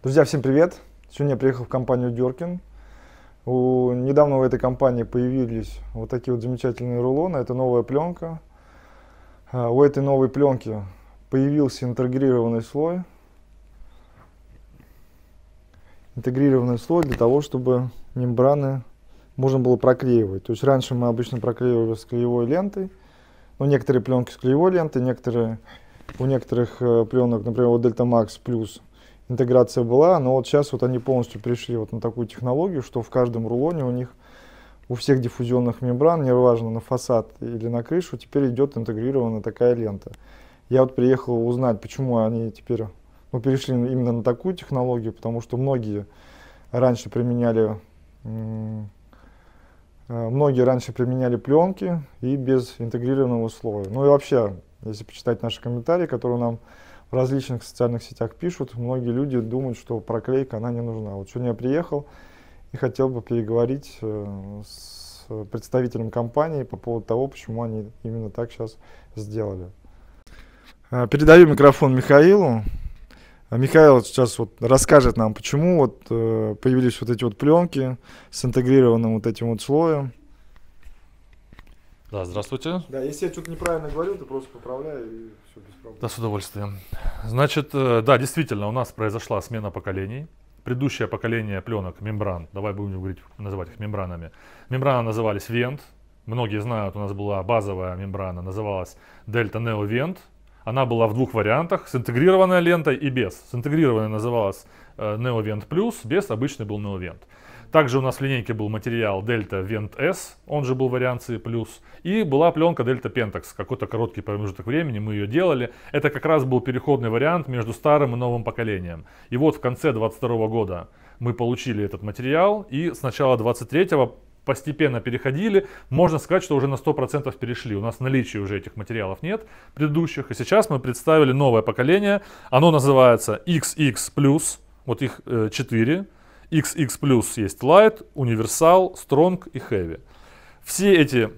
Друзья, всем привет! Сегодня я приехал в компанию Деркин. У, недавно в этой компании появились вот такие вот замечательные рулоны. Это новая пленка. А, у этой новой пленки появился интегрированный слой. Интегрированный слой для того, чтобы мембраны можно было проклеивать. То есть раньше мы обычно проклеивали с клеевой лентой. Но ну, некоторые пленки с клеевой лентой, некоторые, у некоторых э, пленок, например, вот Delta Max Plus интеграция была, но вот сейчас вот они полностью пришли вот на такую технологию, что в каждом рулоне у них у всех диффузионных мембран, неважно на фасад или на крышу, теперь идет интегрирована такая лента. Я вот приехал узнать, почему они теперь ну, перешли именно на такую технологию, потому что многие раньше применяли э, многие раньше применяли пленки и без интегрированного слоя. Ну и вообще, если почитать наши комментарии, которые нам в различных социальных сетях пишут, многие люди думают, что проклейка, она не нужна. Вот сегодня я приехал и хотел бы переговорить э, с представителем компании по поводу того, почему они именно так сейчас сделали. Э, передаю микрофон Михаилу. Э, Михаил сейчас вот расскажет нам, почему вот появились вот эти вот пленки с интегрированным вот этим вот слоем. Да, здравствуйте. Да, если я что-то неправильно говорю, то просто поправляю и все без проблем. Да, с удовольствием. Значит, э, да, действительно, у нас произошла смена поколений. Предыдущее поколение пленок, мембран, давай будем говорить, называть их мембранами. Мембраны назывались Вент. Многие знают, у нас была базовая мембрана, называлась Delta Neo Vent. Она была в двух вариантах, с интегрированной лентой и без. С интегрированной называлась Neo Vent Plus, без обычный был Neo Vent. Также у нас в линейке был материал Delta Vent S, он же был варианции плюс. И была пленка Delta Pentax, какой-то короткий промежуток времени мы ее делали. Это как раз был переходный вариант между старым и новым поколением. И вот в конце 22 года мы получили этот материал, и с начала 23-го постепенно переходили. Можно сказать, что уже на 100% перешли. У нас наличия уже этих материалов нет, предыдущих. И сейчас мы представили новое поколение. Оно называется XX+, вот их э, 4. XX+, есть Light, Universal, Strong и Heavy. Все эти,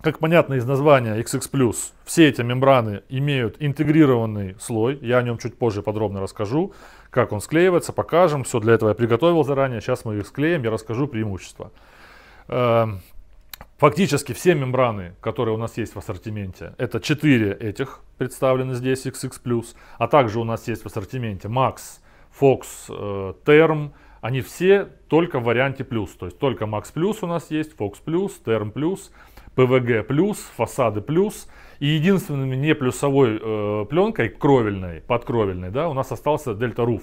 как понятно из названия XX+, все эти мембраны имеют интегрированный слой. Я о нем чуть позже подробно расскажу, как он склеивается, покажем. Все для этого я приготовил заранее. Сейчас мы их склеим, я расскажу преимущества. Эм, фактически все мембраны, которые у нас есть в ассортименте, это 4 этих, представлены здесь XX+, а также у нас есть в ассортименте Max, Fox, э, Term, они все только в варианте плюс. То есть только Max плюс у нас есть, Fox плюс, Term плюс, PVG плюс, фасады плюс. И единственной не плюсовой э, пленкой, кровельной, подкровельной, да, у нас остался Delta Roof.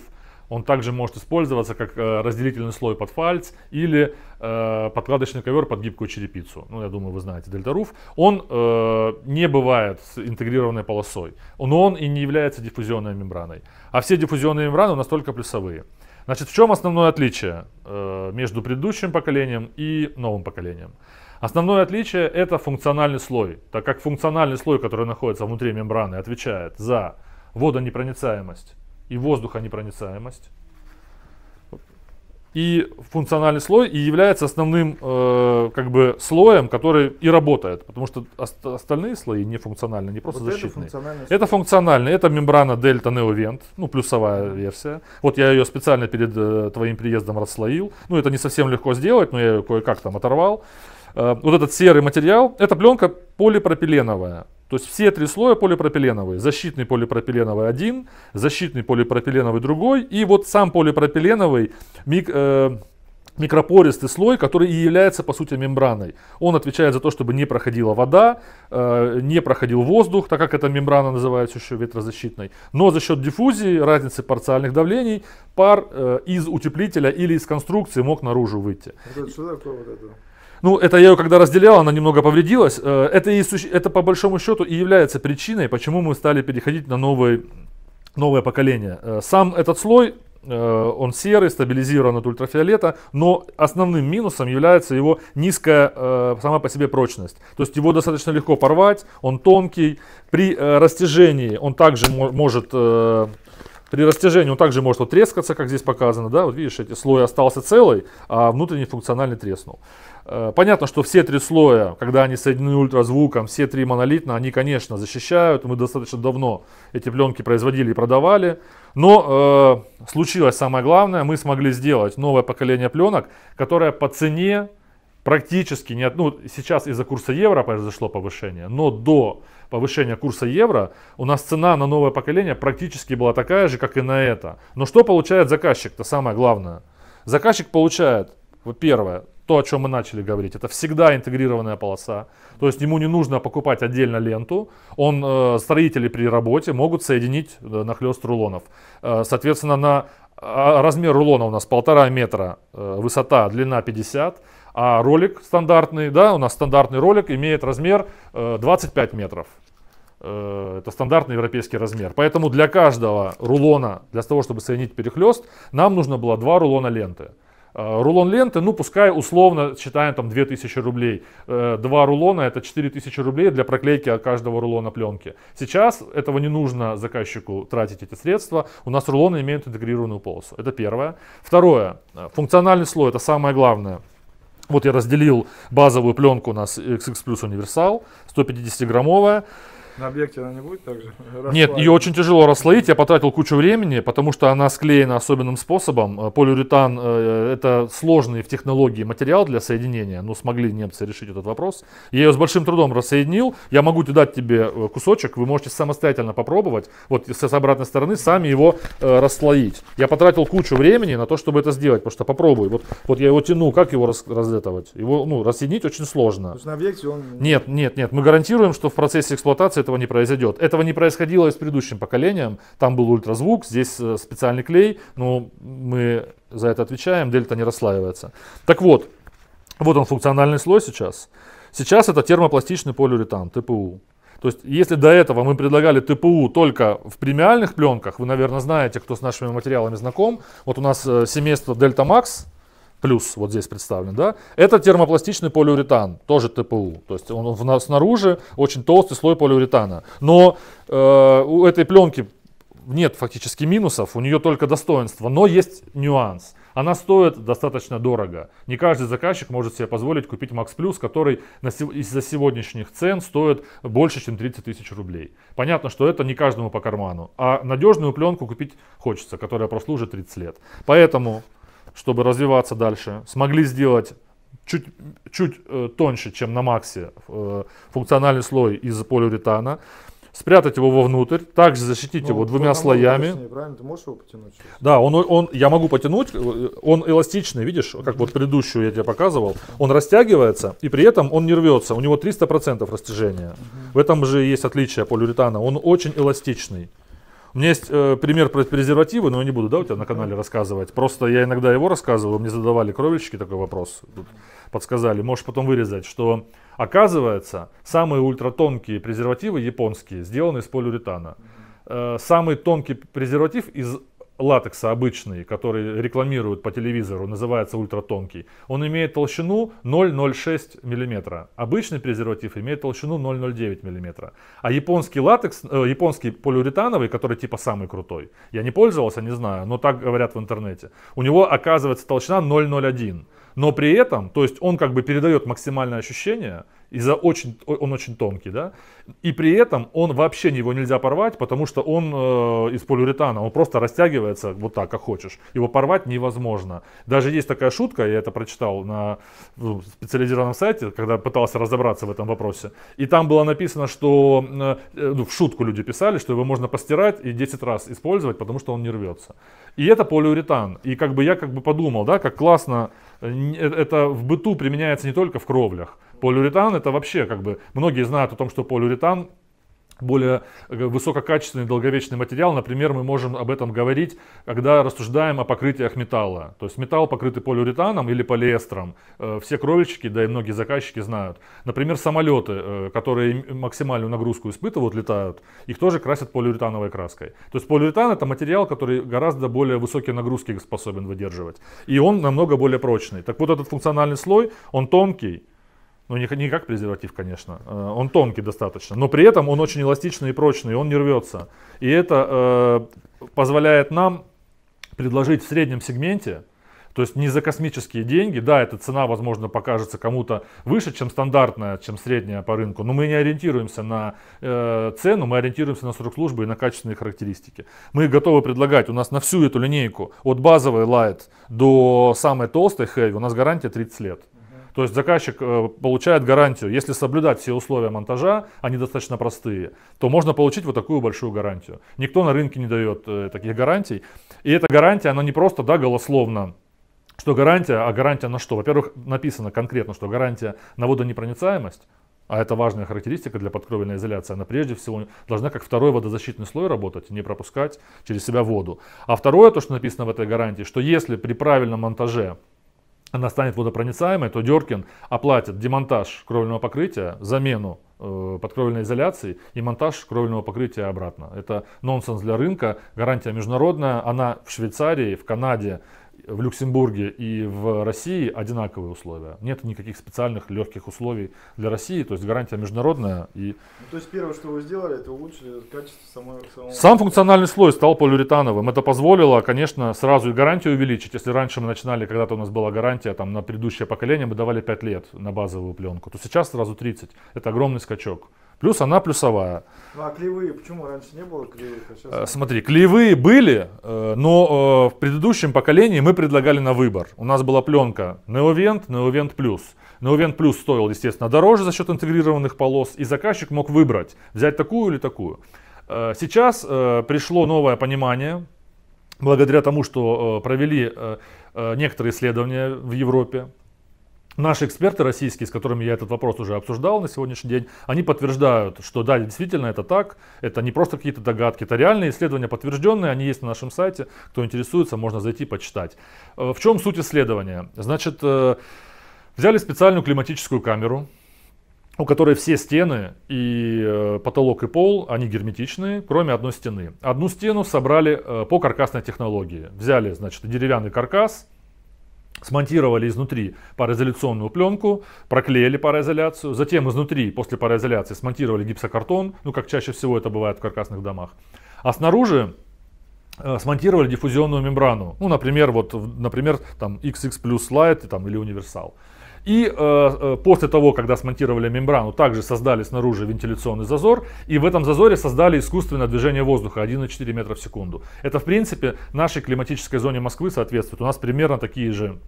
Он также может использоваться как э, разделительный слой под фальц или э, подкладочный ковер под гибкую черепицу. Ну, я думаю, вы знаете Delta Roof. Он э, не бывает с интегрированной полосой, но он и не является диффузионной мембраной. А все диффузионные мембраны у нас только плюсовые. Значит, в чем основное отличие э, между предыдущим поколением и новым поколением? Основное отличие это функциональный слой, так как функциональный слой, который находится внутри мембраны, отвечает за водонепроницаемость и воздухонепроницаемость и функциональный слой и является основным э, как бы слоем, который и работает, потому что ост- остальные слои не функциональные, не просто вот защитные. Это функциональный, это функциональный, это мембрана Delta Neovent, ну плюсовая версия. Вот я ее специально перед э, твоим приездом расслоил. Ну это не совсем легко сделать, но я ее кое-как там оторвал. Э, вот этот серый материал, это пленка полипропиленовая. То есть все три слоя полипропиленовые. Защитный полипропиленовый один, защитный полипропиленовый другой. И вот сам полипропиленовый мик, э, микропористый слой, который и является по сути мембраной. Он отвечает за то, чтобы не проходила вода, э, не проходил воздух, так как эта мембрана называется еще ветрозащитной. Но за счет диффузии, разницы парциальных давлений, пар э, из утеплителя или из конструкции мог наружу выйти. это, а что такое вот это? Ну, это я ее когда разделял, она немного повредилась. Э, это, и, это по большому счету и является причиной, почему мы стали переходить на новые новое поколение. Э, сам этот слой, э, он серый, стабилизирован от ультрафиолета, но основным минусом является его низкая сама по себе прочность. То есть его достаточно легко порвать, он тонкий. При растяжении он также может при растяжении он также может трескаться, как здесь показано, да, вот видишь, эти слой остался целый, а внутренний функциональный треснул. Э, понятно, что все три слоя, когда они соединены ультразвуком, все три монолитно, они, конечно, защищают. Мы достаточно давно эти пленки производили и продавали. Но э, случилось самое главное, мы смогли сделать новое поколение пленок, которое по цене практически не... Ну, сейчас из-за курса евро произошло повышение, но до повышения курса евро у нас цена на новое поколение практически была такая же, как и на это. Но что получает заказчик-то самое главное? Заказчик получает, во-первых, то, о чем мы начали говорить, это всегда интегрированная полоса. То есть ему не нужно покупать отдельно ленту. Он, э, строители при работе могут соединить э, нахлест рулонов. Э, соответственно, на а, размер рулона у нас полтора метра, высота, длина 50, а ролик стандартный, да, у нас стандартный ролик имеет размер 25 метров. Это стандартный европейский размер. Поэтому для каждого рулона, для того, чтобы соединить перехлест, нам нужно было два рулона ленты. Э, рулон ленты, ну пускай условно считаем там 2000 рублей. Э, два рулона это 4000 рублей для проклейки от каждого рулона пленки. Сейчас этого не нужно заказчику тратить эти средства. У нас рулоны имеют интегрированную полосу. Это первое. Второе. Э, функциональный слой, это самое главное. Вот я разделил базовую пленку у нас XX Plus Universal, 150 граммовая. На объекте она не будет так же? Нет, ее очень тяжело расслоить. Я потратил кучу времени, потому что она склеена особенным способом. Э, полиуретан э, – это сложный в технологии материал для соединения. Но ну, смогли немцы решить этот вопрос. Я ее с большим трудом рассоединил. Я могу дать тебе э, кусочек. Вы можете самостоятельно попробовать. Вот с обратной стороны сами его э, расслоить. Я потратил кучу времени на то, чтобы это сделать. Потому что попробуй. Вот, вот я его тяну. Как его раз, разлетывать? Его ну, рассоединить очень сложно. То есть на объекте он… Нет, нет, нет. Мы гарантируем, что в процессе эксплуатации этого не произойдет. Этого не происходило и с предыдущим поколением. Там был ультразвук, здесь э, специальный клей, но ну, мы за это отвечаем, дельта не расслаивается. Так вот, вот он функциональный слой сейчас. Сейчас это термопластичный полиуретан, ТПУ. То есть, если до этого мы предлагали ТПУ только в премиальных пленках, вы, наверное, знаете, кто с нашими материалами знаком, вот у нас э, семейство Delta Max, плюс вот здесь представлен, да, это термопластичный полиуретан, тоже ТПУ. То есть он в, снаружи очень толстый слой полиуретана. Но э, у этой пленки нет фактически минусов, у нее только достоинства, но есть нюанс. Она стоит достаточно дорого. Не каждый заказчик может себе позволить купить Max Plus, который из-за сегодняшних цен стоит больше, чем 30 тысяч рублей. Понятно, что это не каждому по карману, а надежную пленку купить хочется, которая прослужит 30 лет. Поэтому чтобы развиваться дальше. Смогли сделать чуть, чуть э, тоньше, чем на Максе, э, функциональный слой из полиуретана. Спрятать его вовнутрь, также защитить ну, его двумя слоями. Точнее, правильно, ты можешь его потянуть? Сейчас? Да, он, он, я могу потянуть, э, он эластичный, видишь, как вот предыдущую я тебе показывал. Он растягивается, и при этом он не рвется, у него 300% растяжения. mm В этом же есть отличие полиуретана, он очень эластичный. У меня есть э, пример про презервативы, но я не буду, да, у тебя на канале рассказывать. Просто я иногда его рассказываю, мне задавали кровельщики такой вопрос, тут подсказали, можешь потом вырезать, что оказывается, самые ультратонкие презервативы японские сделаны из полиуретана. Э, самый тонкий презерватив из латекса обычный, который рекламируют по телевизору, называется ультратонкий, он имеет толщину 0,06 мм. Обычный презерватив имеет толщину 0,09 мм. А японский латекс, э, японский полиуретановый, который типа самый крутой, я не пользовался, не знаю, но так говорят в интернете, у него оказывается толщина 0,01 но при этом, то есть он как бы передает максимальное ощущение, из-за очень, он очень тонкий, да, и при этом он вообще его нельзя порвать, потому что он э, из полиуретана, он просто растягивается вот так, как хочешь, его порвать невозможно. Даже есть такая шутка, я это прочитал на ну, специализированном сайте, когда пытался разобраться в этом вопросе, и там было написано, что, э, э ну, в шутку люди писали, что его можно постирать и 10 раз использовать, потому что он не рвется. И это полиуретан, и как бы я как бы подумал, да, как классно Э, это в быту применяется не только в кровлях. Полиуретан это вообще как бы, многие знают о том, что полиуретан более э, высококачественный долговечный материал. Например, мы можем об этом говорить, когда рассуждаем о покрытиях металла. То есть металл, покрытый полиуретаном или полиэстером, э, все кровельщики, да и многие заказчики знают. Например, самолеты, э, которые максимальную нагрузку испытывают, летают, их тоже красят полиуретановой краской. То есть полиуретан это материал, который гораздо более высокие нагрузки способен выдерживать. И он намного более прочный. Так вот этот функциональный слой, он тонкий, ну, не, не как презерватив, конечно. Э, он тонкий достаточно. Но при этом он очень эластичный и прочный, он не рвется. И это э, позволяет нам предложить в среднем сегменте, то есть не за космические деньги, да, эта цена, возможно, покажется кому-то выше, чем стандартная, чем средняя по рынку, но мы не ориентируемся на э, цену, мы ориентируемся на срок службы и на качественные характеристики. Мы готовы предлагать, у нас на всю эту линейку, от базовой Light до самой толстой Heavy, у нас гарантия 30 лет. То есть заказчик э, получает гарантию, если соблюдать все условия монтажа, они достаточно простые, то можно получить вот такую большую гарантию. Никто на рынке не дает э, таких гарантий. И эта гарантия, она не просто да, голословно что гарантия, а гарантия на что? Во-первых, написано конкретно, что гарантия на водонепроницаемость, а это важная характеристика для подкровельной изоляции. Она прежде всего должна как второй водозащитный слой работать, не пропускать через себя воду. А второе, то, что написано в этой гарантии, что если при правильном монтаже она станет водопроницаемой, то Деркин оплатит демонтаж кровельного покрытия, замену э, подкровельной изоляции и монтаж кровельного покрытия обратно. Это нонсенс для рынка, гарантия международная, она в Швейцарии, в Канаде, в Люксембурге и в России одинаковые условия. Нет никаких специальных легких условий для России, то есть гарантия международная. И... Ну, то есть первое, что вы сделали, это улучшили качество самой... самого... Сам функциональный слой стал полиуретановым. Это позволило, конечно, сразу и гарантию увеличить. Если раньше мы начинали, когда-то у нас была гарантия там, на предыдущее поколение, мы давали 5 лет на базовую пленку, то сейчас сразу 30. Это огромный скачок. Плюс она плюсовая. Ну, а клеевые почему раньше не было клеевых? А сейчас... Э, смотри, клеевые были, э, но э, в предыдущем поколении мы предлагали на выбор. У нас была пленка Neovent, Neovent Plus. Neovent Plus стоил, естественно, дороже за счет интегрированных полос, и заказчик мог выбрать, взять такую или такую. Сейчас пришло новое понимание, благодаря тому, что провели некоторые исследования в Европе, Наши эксперты российские, с которыми я этот вопрос уже обсуждал на сегодняшний день, они подтверждают, что да, действительно это так, это не просто какие-то догадки, это реальные исследования подтвержденные, они есть на нашем сайте, кто интересуется, можно зайти почитать. Э, в чем суть исследования? Значит, э, взяли специальную климатическую камеру, у которой все стены и э, потолок и пол, они герметичные, кроме одной стены. Одну стену собрали по каркасной технологии. Взяли, значит, деревянный каркас, смонтировали изнутри пароизоляционную пленку, проклеили пароизоляцию, затем изнутри после пароизоляции смонтировали гипсокартон, ну как чаще всего это бывает в каркасных домах, а снаружи э, смонтировали диффузионную мембрану, ну например вот, например там XX Plus Lite там, или Universal. И э, э, после того, когда смонтировали мембрану, также создали снаружи вентиляционный зазор. И в этом зазоре создали искусственное движение воздуха 1,4 метра в секунду. Это, в принципе, нашей климатической зоне Москвы соответствует. У нас примерно такие же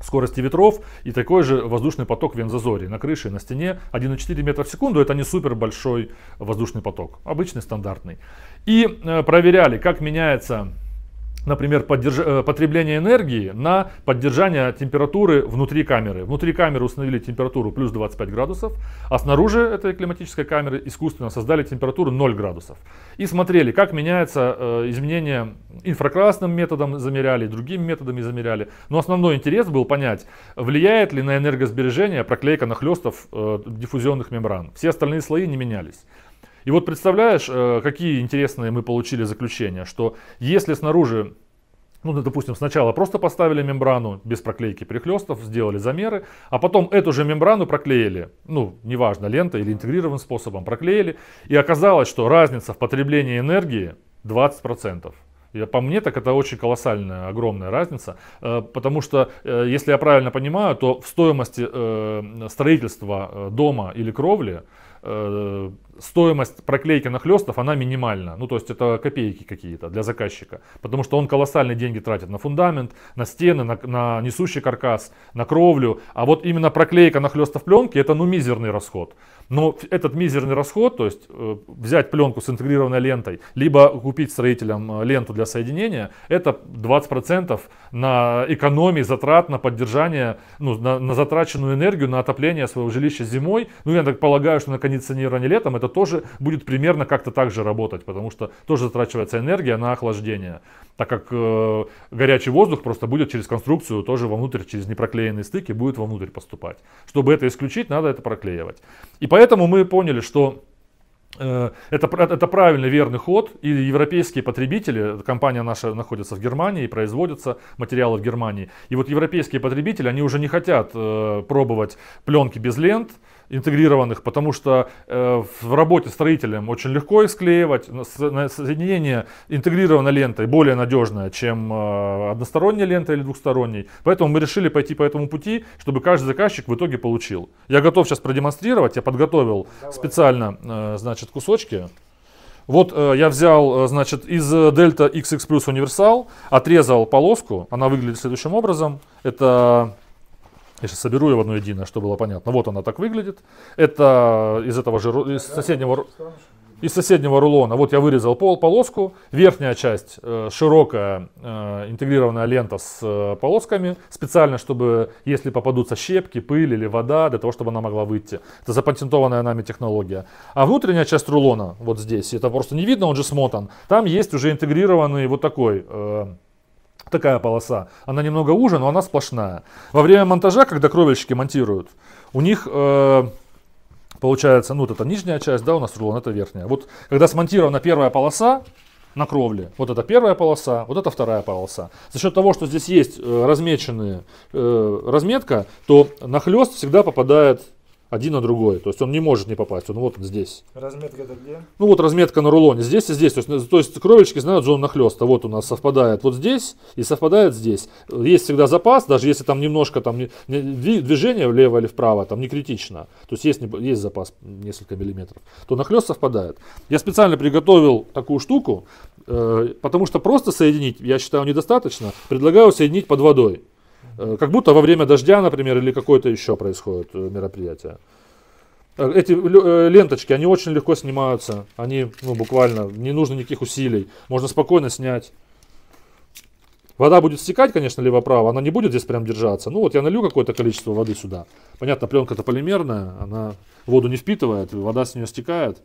скорости ветров и такой же воздушный поток в Вензазоре. На крыше, и на стене 1,4 метра в секунду. Это не супер большой воздушный поток. Обычный, стандартный. И э, проверяли, как меняется например, поддерж... Э, потребление энергии на поддержание температуры внутри камеры. Внутри камеры установили температуру плюс 25 градусов, а снаружи этой климатической камеры искусственно создали температуру 0 градусов. И смотрели, как меняется э, изменение инфракрасным методом замеряли, другими методами замеряли. Но основной интерес был понять, влияет ли на энергосбережение проклейка нахлестов э, диффузионных мембран. Все остальные слои не менялись. И вот представляешь, э, какие интересные мы получили заключения, что если снаружи ну, допустим, сначала просто поставили мембрану без проклейки перехлестов, сделали замеры, а потом эту же мембрану проклеили, ну, неважно, лента или интегрированным способом проклеили, и оказалось, что разница в потреблении энергии 20%. И по мне, так это очень колоссальная, огромная разница, э, потому что, э, если я правильно понимаю, то в стоимости строительства дома или кровли стоимость проклейки нахлестов, она минимальна. Ну, то есть это копейки какие-то для заказчика. Потому что он колоссальные деньги тратит на фундамент, на стены, на, на несущий каркас, на кровлю. А вот именно проклейка нахлестов пленки, это ну мизерный расход. Но этот мизерный расход, то есть э, взять пленку с интегрированной лентой, либо купить строителям э, ленту для соединения, это 20% на экономии затрат на поддержание, ну, на, на затраченную энергию, на отопление своего жилища зимой. Ну, я так полагаю, что на кондиционирование летом это тоже будет примерно как-то так же работать, потому что тоже затрачивается энергия на охлаждение, так как э, горячий воздух просто будет через конструкцию тоже вовнутрь, через непроклеенные стыки будет вовнутрь поступать. Чтобы это исключить, надо это проклеивать. И поэтому мы поняли, что э, это, это правильный, верный ход. И европейские потребители, компания наша находится в Германии, производятся материалы в Германии. И вот европейские потребители, они уже не хотят э, пробовать пленки без лент, интегрированных, потому что э, в работе строителям очень легко их склеивать. Соединение интегрированной лентой более надежное, чем э, односторонняя лента или двухсторонней. Поэтому мы решили пойти по этому пути, чтобы каждый заказчик в итоге получил. Я готов сейчас продемонстрировать, я подготовил Давай. специально э, значит, кусочки. Вот э, я взял, э, значит, из э, Delta XX Plus универсал, отрезал полоску, она выглядит следующим образом. Это я сейчас соберу ее в одно единое, чтобы было понятно. Вот она так выглядит. Это из этого же из соседнего, из соседнего рулона. Вот я вырезал пол, полоску. Верхняя часть э, широкая э, интегрированная лента с э, полосками. Специально, чтобы если попадутся щепки, пыль или вода, для того, чтобы она могла выйти. Это запатентованная нами технология. А внутренняя часть рулона, вот здесь, это просто не видно, он же смотан. Там есть уже интегрированный вот такой... Э, такая полоса. Она немного уже, но она сплошная. Во время монтажа, когда кровельщики монтируют, у них э, получается, ну вот это нижняя часть, да, у нас рулон, это верхняя. Вот когда смонтирована первая полоса, на кровле. Вот это первая полоса, вот это вторая полоса. За счет того, что здесь есть э, размеченные э, разметка, то нахлест всегда попадает один на другой. То есть он не может не попасть, он вот здесь. Разметка это где? Ну вот разметка на рулоне, здесь и здесь. То есть, то есть кровельщики знают зону нахлеста. Вот у нас совпадает вот здесь и совпадает здесь. Есть всегда запас, даже если там немножко там движение влево или вправо, там не критично. То есть есть, есть запас несколько миллиметров, то нахлест совпадает. Я специально приготовил такую штуку, э, потому что просто соединить, я считаю, недостаточно. Предлагаю соединить под водой. Э, как будто во время дождя, например, или какое-то еще происходит э, мероприятие. Э, эти ленточки, они очень легко снимаются. Они, ну, буквально, не нужно никаких усилий. Можно спокойно снять. Вода будет стекать, конечно, лево-право, она не будет здесь прям держаться. Ну вот я налью какое-то количество воды сюда. Понятно, пленка-то полимерная, она воду не впитывает, вода с нее стекает.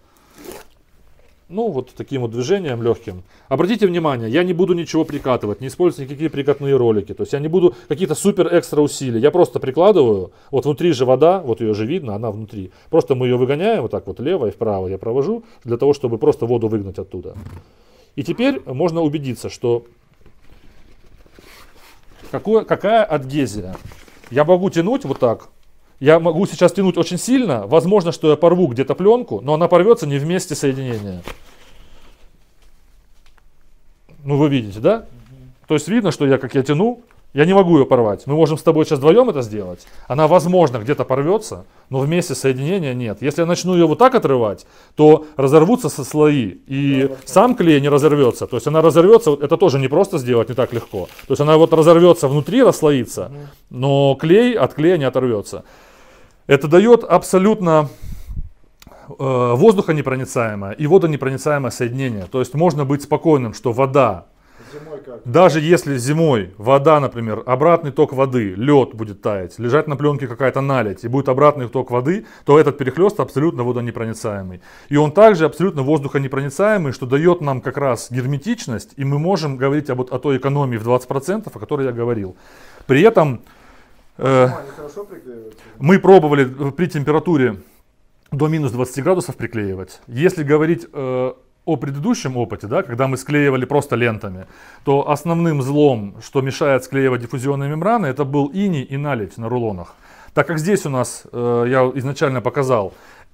Ну, вот таким вот движением легким. Обратите внимание, я не буду ничего прикатывать, не использую никакие прикатные ролики. То есть я не буду какие-то супер экстра усилия. Я просто прикладываю, вот внутри же вода, вот ее же видно, она внутри. Просто мы ее выгоняем вот так вот лево и вправо я провожу, для того, чтобы просто воду выгнать оттуда. И теперь можно убедиться, что какое, какая адгезия. Я могу тянуть вот так, я могу сейчас тянуть очень сильно, возможно, что я порву где-то пленку, но она порвется не вместе соединения. Ну вы видите, да? То есть видно, что я как я тяну, я не могу ее порвать. Мы можем с тобой сейчас вдвоем это сделать. Она, возможно, где-то порвется, но вместе соединения нет. Если я начну ее вот так отрывать, то разорвутся со слои, и да, сам клей не разорвется. То есть она разорвется, это тоже не просто сделать, не так легко. То есть она вот разорвется внутри, расслоится, но клей от клея не оторвется. Это дает абсолютно э, воздухонепроницаемое и водонепроницаемое соединение. То есть можно быть спокойным, что вода, даже если зимой вода, например, обратный ток воды, лед будет таять, лежать на пленке какая-то налить и будет обратный ток воды, то этот перехлест абсолютно водонепроницаемый. И он также абсолютно воздухонепроницаемый, что дает нам как раз герметичность, и мы можем говорить об, о той экономии в 20%, о которой я говорил. При этом Э, мы пробовали э, при температуре до минус 20 градусов приклеивать. Если говорить э, о предыдущем опыте, да, когда мы склеивали просто лентами, то основным злом, что мешает склеивать диффузионные мембраны, это был ини и налить на рулонах. Так как здесь у нас, э, я изначально показал,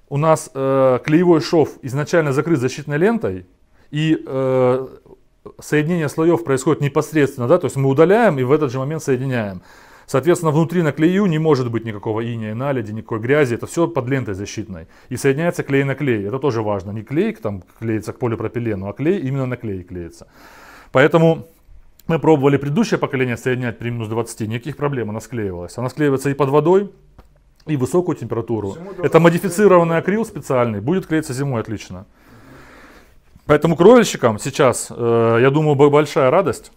у нас э, клеевой шов изначально закрыт защитной лентой, и э, соединение слоев происходит непосредственно, да, то есть мы удаляем и в этот же момент соединяем. Соответственно, внутри на клею не может быть никакого иния, наледи, никакой грязи. Это все под лентой защитной. И соединяется клей на клей. Это тоже важно. Не клей там клеится к полипропилену, а клей именно на клей клеится. Поэтому мы пробовали предыдущее поколение соединять при минус 20, никаких проблем, она склеивалась. Она склеивается и под водой, и высокую температуру. Зиму Это модифицированный акрил специальный, будет клеиться зимой отлично. Поэтому кровельщикам сейчас, э, я думаю, большая радость,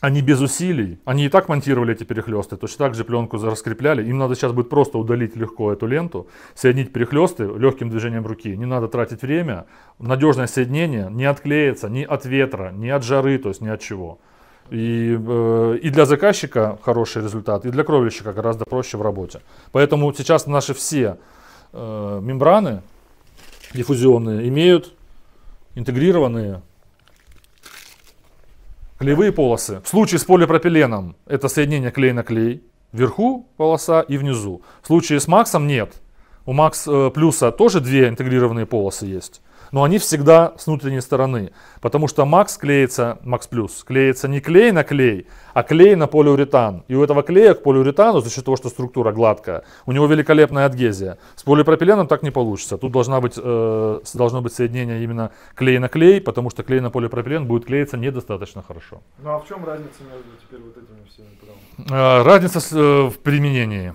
они без усилий, они и так монтировали эти перехлесты, точно так же пленку раскрепляли. Им надо сейчас будет просто удалить легко эту ленту, соединить перехлесты легким движением руки. Не надо тратить время, надежное соединение не отклеится ни от ветра, ни от жары, то есть ни от чего. И, э, и для заказчика хороший результат, и для кровельщика гораздо проще в работе. Поэтому сейчас наши все э, мембраны диффузионные имеют интегрированные клеевые полосы. В случае с полипропиленом это соединение клей на клей, вверху полоса и внизу. В случае с Максом нет. У Макс э, Плюса тоже две интегрированные полосы есть но они всегда с внутренней стороны, потому что Макс клеится, Макс Плюс, клеится не клей на клей, а клей на полиуретан. И у этого клея к полиуретану, за счет того, что структура гладкая, у него великолепная адгезия. С полипропиленом так не получится. Тут должна быть, э, должно быть соединение именно клей на клей, потому что клей на полипропилен будет клеиться недостаточно хорошо. Ну а в чем разница между теперь вот этими всеми? Э, разница с, э, в применении.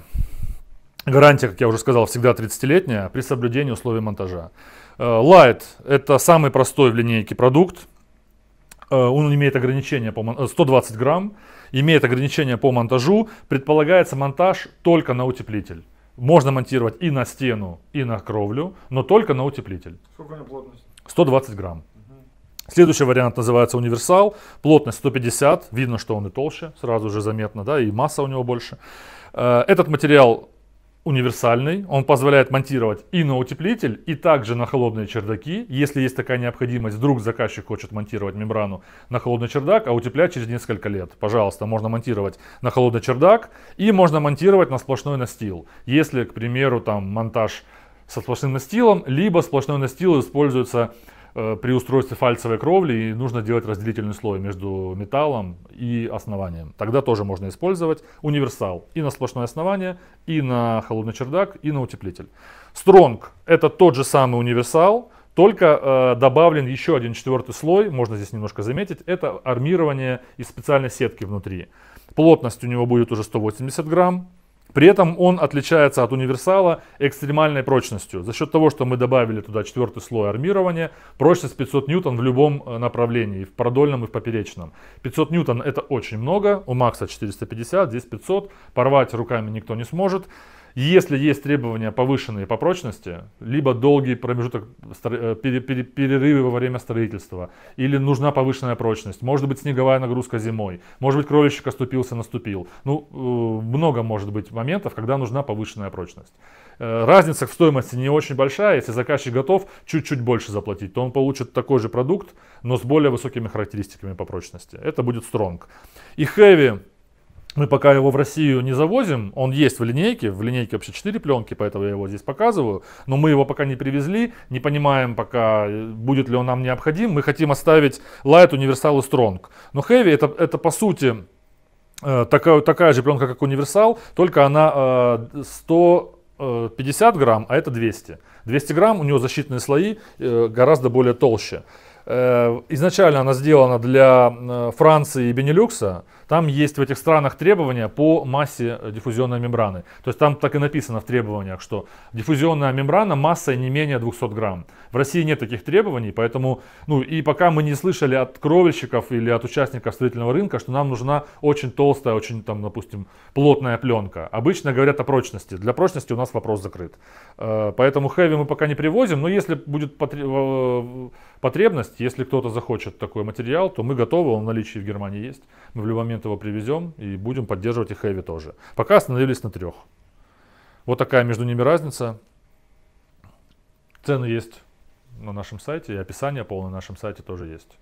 Гарантия, как я уже сказал, всегда 30-летняя при соблюдении условий монтажа. Э, Light – это самый простой в линейке продукт. Э, он имеет ограничение по 120 э, грамм, имеет ограничение по монтажу. Предполагается монтаж только на утеплитель. Можно монтировать и на стену, и на кровлю, но только на утеплитель. Сколько у него плотность? 120 грамм. Следующий вариант называется универсал. Плотность 150. Видно, что он и толще, сразу же заметно, да, и масса у него больше. Этот материал универсальный, он позволяет монтировать и на утеплитель, и также на холодные чердаки. Если есть такая необходимость, вдруг заказчик хочет монтировать мембрану на холодный чердак, а утеплять через несколько лет. Пожалуйста, можно монтировать на холодный чердак и можно монтировать на сплошной настил. Если, к примеру, там монтаж со сплошным настилом, либо сплошной настил используется Э, при устройстве фальцевой кровли и нужно делать разделительный слой между металлом и основанием. Тогда тоже можно использовать универсал и на сплошное основание, и на холодный чердак, и на утеплитель. Стронг это тот же самый универсал, только э, добавлен еще один четвертый слой, можно здесь немножко заметить, это армирование из специальной сетки внутри. Плотность у него будет уже 180 грамм, при этом он отличается от универсала экстремальной прочностью. За счет того, что мы добавили туда четвертый слой армирования, прочность 500 ньютон в любом э, направлении, в продольном и в поперечном. 500 ньютон это очень много, у Макса 450, здесь 500, порвать руками никто не сможет. Если есть требования повышенные по прочности, либо долгий промежуток э, перерывы во время строительства, или нужна повышенная прочность, может быть снеговая нагрузка зимой, может быть кровельщик оступился, наступил. Ну, э, много может быть моментов, когда нужна повышенная прочность. Э, разница в стоимости не очень большая, если заказчик готов чуть-чуть больше заплатить, то он получит такой же продукт, но с более высокими характеристиками по прочности. Это будет стронг. И heavy мы пока его в Россию не завозим, он есть в линейке, в линейке вообще 4 пленки, поэтому я его здесь показываю, но мы его пока не привезли, не понимаем пока, будет ли он нам необходим, мы хотим оставить Light, Universal и Strong. Но Heavy это, это по сути э, такая, такая же пленка, как Universal, только она 150 э, э, грамм, а это 200. 200 грамм, у него защитные слои гораздо более толще. Э, изначально она сделана для э, Франции и Бенилюкса. Там есть в этих странах требования по массе диффузионной мембраны. То есть там так и написано в требованиях, что диффузионная мембрана массой не менее 200 грамм. В России нет таких требований, поэтому, ну и пока мы не слышали от кровельщиков или от участников строительного рынка, что нам нужна очень толстая, очень там, допустим, плотная пленка. Обычно говорят о прочности. Для прочности у нас вопрос закрыт. Э, поэтому хэви мы пока не привозим, но если будет потр потребность. Если кто-то захочет такой материал, то мы готовы, он в наличии в Германии есть. Мы в любой момент его привезем и будем поддерживать и Хэви тоже. Пока остановились на трех. Вот такая между ними разница. Цены есть на нашем сайте, и описание полное на нашем сайте тоже есть.